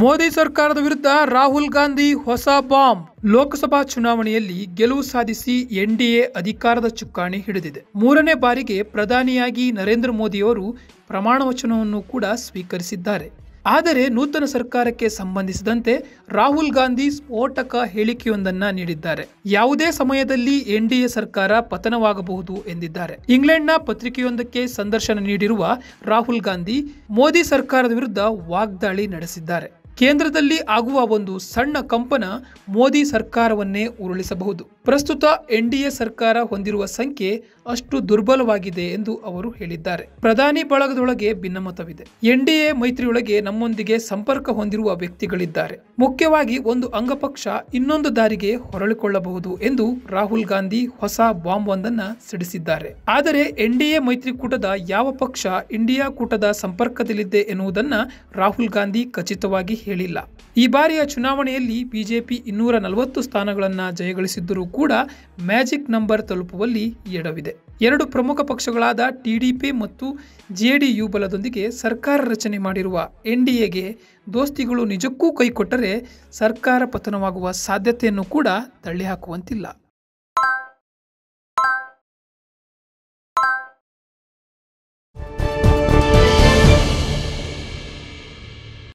ಮೋದಿ ಸರ್ಕಾರದ ವಿರುದ್ಧ ರಾಹುಲ್ ಗಾಂಧಿ ಹೊಸ ಬಾಂಬ್ ಲೋಕಸಭಾ ಚುನಾವಣೆಯಲ್ಲಿ ಗೆಲುವು ಸಾಧಿಸಿ ಎನ್ಡಿಎ ಅಧಿಕಾರದ ಚುಕ್ಕಾಣಿ ಹಿಡಿದಿದೆ ಮೂರನೇ ಬಾರಿಗೆ ಪ್ರಧಾನಿಯಾಗಿ ನರೇಂದ್ರ ಮೋದಿಯವರು ಪ್ರಮಾಣ ವಚನವನ್ನು ಕೂಡ ಸ್ವೀಕರಿಸಿದ್ದಾರೆ ಆದರೆ ನೂತನ ಸರ್ಕಾರಕ್ಕೆ ಸಂಬಂಧಿಸಿದಂತೆ ರಾಹುಲ್ ಗಾಂಧಿ ಸ್ಫೋಟಕ ಹೇಳಿಕೆಯೊಂದನ್ನು ನೀಡಿದ್ದಾರೆ ಯಾವುದೇ ಸಮಯದಲ್ಲಿ ಎನ್ಡಿಎ ಸರ್ಕಾರ ಪತನವಾಗಬಹುದು ಎಂದಿದ್ದಾರೆ ಇಂಗ್ಲೆಂಡ್ನ ಪತ್ರಿಕೆಯೊಂದಕ್ಕೆ ಸಂದರ್ಶನ ನೀಡಿರುವ ರಾಹುಲ್ ಗಾಂಧಿ ಮೋದಿ ಸರ್ಕಾರದ ವಿರುದ್ಧ ವಾಗ್ದಾಳಿ ನಡೆಸಿದ್ದಾರೆ ಕೇಂದ್ರದಲ್ಲಿ ಆಗುವ ಒಂದು ಸಣ್ಣ ಕಂಪನ ಮೋದಿ ಸರ್ಕಾರವನ್ನೇ ಉರುಳಿಸಬಹುದು ಪ್ರಸ್ತುತ ಎನ್ಡಿಎ ಸರ್ಕಾರ ಹೊಂದಿರುವ ಸಂಖ್ಯೆ ಅಷ್ಟು ದುರ್ಬಲವಾಗಿದೆ ಎಂದು ಅವರು ಹೇಳಿದ್ದಾರೆ ಪ್ರಧಾನಿ ಬಳಗದೊಳಗೆ ಭಿನ್ನಮತವಿದೆ ಎನ್ಡಿಎ ಮೈತ್ರಿಯೊಳಗೆ ನಮ್ಮೊಂದಿಗೆ ಸಂಪರ್ಕ ಹೊಂದಿರುವ ವ್ಯಕ್ತಿಗಳಿದ್ದಾರೆ ಮುಖ್ಯವಾಗಿ ಒಂದು ಅಂಗಪಕ್ಷ ಇನ್ನೊಂದು ದಾರಿಗೆ ಹೊರಳಿಕೊಳ್ಳಬಹುದು ಎಂದು ರಾಹುಲ್ ಗಾಂಧಿ ಹೊಸ ಬಾಂಬ್ ಒಂದನ್ನ ಸಿಡಿಸಿದ್ದಾರೆ ಆದರೆ ಎನ್ಡಿಎ ಮೈತ್ರಿಕೂಟದ ಯಾವ ಪಕ್ಷ ಇಂಡಿಯಾ ಕೂಟದ ಸಂಪರ್ಕದಲ್ಲಿದೆ ಎನ್ನುವುದನ್ನ ರಾಹುಲ್ ಗಾಂಧಿ ಖಚಿತವಾಗಿ ಹೇಳಿಲ್ಲ ಈ ಬಾರಿಯ ಚುನಾವಣೆಯಲ್ಲಿ ಬಿಜೆಪಿ ಇನ್ನೂರ ನಲವತ್ತು ಸ್ಥಾನಗಳನ್ನು ಜಯಗಳಿಸಿದ್ದರೂ ಕೂಡ ಮ್ಯಾಜಿಕ್ ನಂಬರ್ ತಲುಪುವಲ್ಲಿ ಎಡವಿದೆ ಎರಡು ಪ್ರಮುಖ ಪಕ್ಷಗಳಾದ ಟಿಡಿಪಿ ಮತ್ತು ಜೆಡಿಯು ಬಲದೊಂದಿಗೆ ಸರ್ಕಾರ ರಚನೆ ಮಾಡಿರುವ ಎನ್ಡಿಎಗೆ ದೋಸ್ತಿಗಳು ನಿಜಕ್ಕೂ ಕೈಕೊಟ್ಟರೆ ಸರ್ಕಾರ ಪತನವಾಗುವ ಸಾಧ್ಯತೆಯನ್ನು ಕೂಡ ತಳ್ಳಿಹಾಕುವಂತಿಲ್ಲ